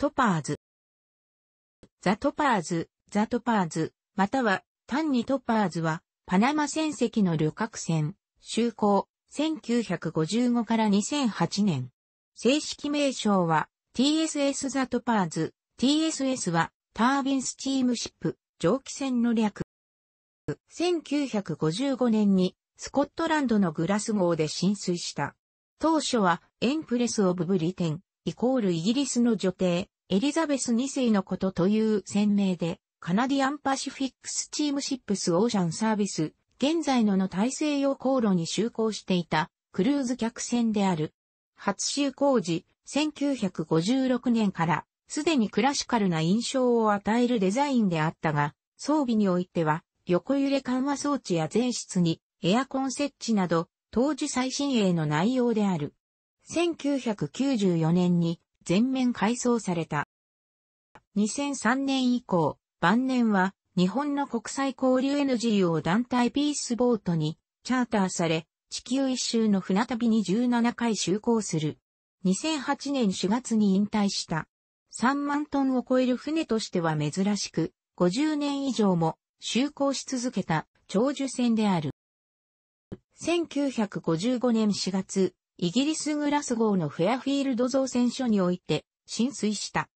トパーズ。ザトパーズ、ザトパーズ、または単にトパーズは、パナマ船籍の旅客船、就航、1955から2008年。正式名称は TSS ザトパーズ、TSS はタービンスチームシップ、蒸気船の略。1955年にスコットランドのグラス号で浸水した。当初はエンプレスオブブリテン、イコールイギリスの女帝、エリザベス2世のことという鮮明で、カナディアンパシフィックスチームシップスオーシャンサービス、現在のの大西洋航路に就航していたクルーズ客船である。初就航時、1956年からすでにクラシカルな印象を与えるデザインであったが、装備においては横揺れ緩和装置や全室にエアコン設置など、当時最新鋭の内容である。1994年に全面改装された。2003年以降、晩年は日本の国際交流 NGO 団体ピースボートにチャーターされ、地球一周の船旅に17回就航する。2008年4月に引退した。3万トンを超える船としては珍しく、50年以上も就航し続けた長寿船である。1955年4月、イギリスグラスゴーのフェアフィールド造船所において浸水した。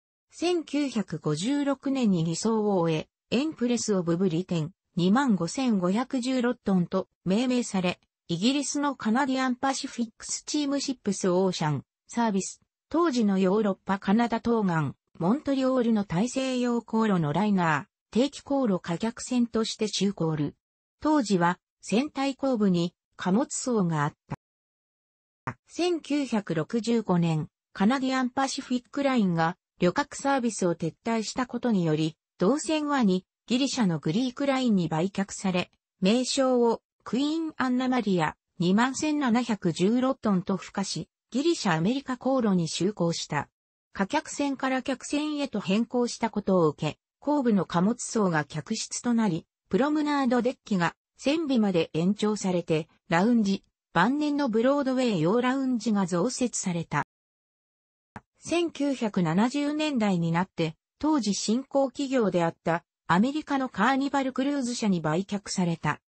1956年に偽装を終え、エンプレス・オブ・ブリテン25,516トンと命名され、イギリスのカナディアンパシフィックスチームシップスオーシャンサービス、当時のヨーロッパカナダ東岸、モントリオールの大西洋航路のライナー、定期航路可客船として就航る。当時は船体後部に貨物層があった。1965年、カナディアンパシフィックラインが旅客サービスを撤退したことにより、同線はにギリシャのグリークラインに売却され、名称をクイーン・アンナ・マリア21716トンと付加し、ギリシャ・アメリカ航路に就航した。貨客船から客船へと変更したことを受け、後部の貨物層が客室となり、プロムナードデッキが船尾まで延長されて、ラウンジ、晩年のブロードウェイ用ラウンジが増設された。1970年代になって、当時新興企業であったアメリカのカーニバルクルーズ社に売却された。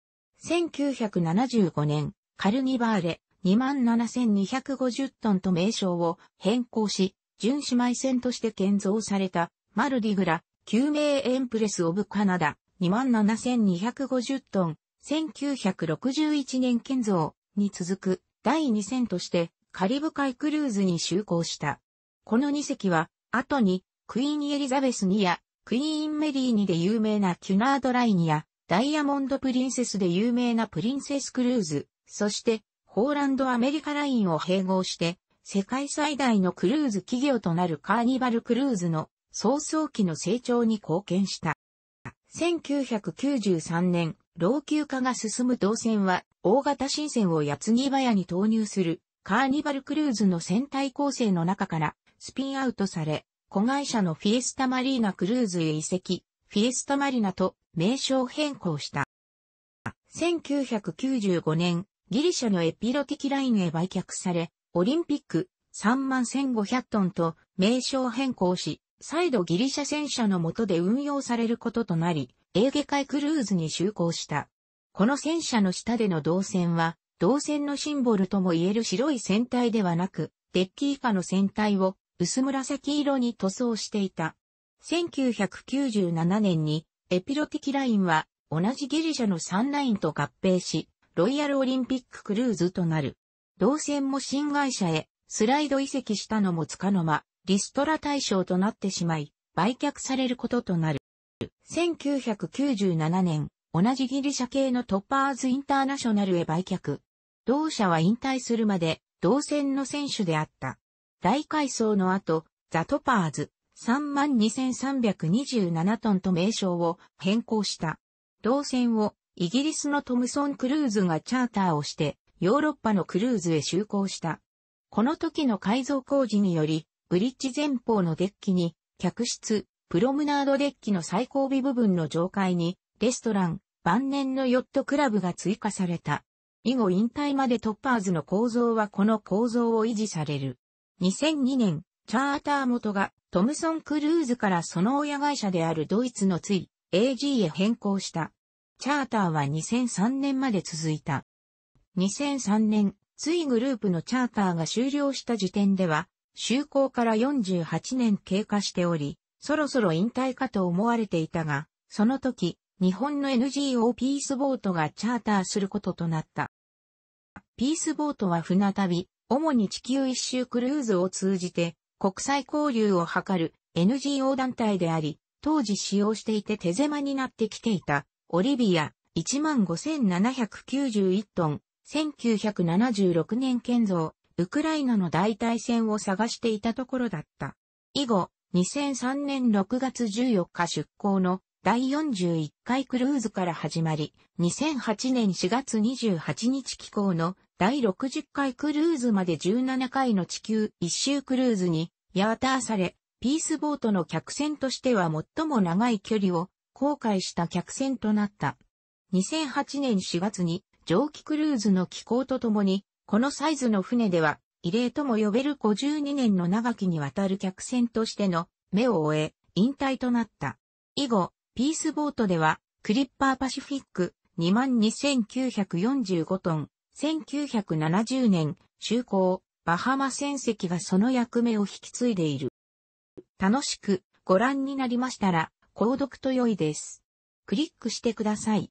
1975年、カルニバーレ27,250トンと名称を変更し、純姉妹船として建造されたマルディグラ救命エンプレス・オブ・カナダ27,250トン1961年建造に続く第2戦としてカリブ海クルーズに就航した。この2隻は、後にクイーンエリザベス2やクイーンメリー2で有名なキュナードラインやダイヤモンドプリンセスで有名なプリンセスクルーズ、そしてホーランドアメリカラインを併合して世界最大のクルーズ企業となるカーニバルクルーズの早々期の成長に貢献した。1993年、老朽化が進む動線は大型新船を矢継ぎ早に投入するカーニバルクルーズの船体構成の中からスピンアウトされ、子会社のフィエスタマリーナクルーズへ移籍、フィエスタマリナと名称変更した。1995年、ギリシャのエピロティキラインへ売却され、オリンピック3万1500トンと名称変更し、再度ギリシャ戦車の下で運用されることとなり、エーゲ海クルーズに就航した。この戦車の下での銅線は、銅線のシンボルとも言える白い船体ではなく、デッキ以下の船体を薄紫色に塗装していた。1997年にエピロティキラインは同じギリシャのサンラインと合併し、ロイヤルオリンピッククルーズとなる。動線も新会社へスライド移籍したのもつかの間、リストラ対象となってしまい、売却されることとなる。1997年、同じギリシャ系のトッパーズインターナショナルへ売却。同社は引退するまで、同戦の選手であった。大改装の後、ザトパーズ32,327トンと名称を変更した。同船をイギリスのトムソン・クルーズがチャーターをしてヨーロッパのクルーズへ就航した。この時の改造工事により、ブリッジ前方のデッキに客室、プロムナードデッキの最後尾部分の上階にレストラン、晩年のヨットクラブが追加された。以後引退までトッパーズの構造はこの構造を維持される。2002年、チャーター元がトムソン・クルーズからその親会社であるドイツのつい AG へ変更した。チャーターは2003年まで続いた。2003年、ついグループのチャーターが終了した時点では、就航から48年経過しており、そろそろ引退かと思われていたが、その時、日本の NGO ピースボートがチャーターすることとなった。ピースボートは船旅、主に地球一周クルーズを通じて国際交流を図る NGO 団体であり、当時使用していて手狭になってきていたオリビア15,791トン、1976年建造、ウクライナの代替船を探していたところだった。以後、2003年6月14日出港の第41回クルーズから始まり、2008年4月28日寄港の第60回クルーズまで17回の地球一周クルーズに、ヤーターされ、ピースボートの客船としては最も長い距離を航海した客船となった。2008年4月に蒸気クルーズの寄港とともに、このサイズの船では異例とも呼べる52年の長きにわたる客船としての目を終え、引退となった。以後、ピースボートでは、クリッパーパシフィック22,945トン、1970年、就航、バハマ船籍がその役目を引き継いでいる。楽しくご覧になりましたら、購読と良いです。クリックしてください。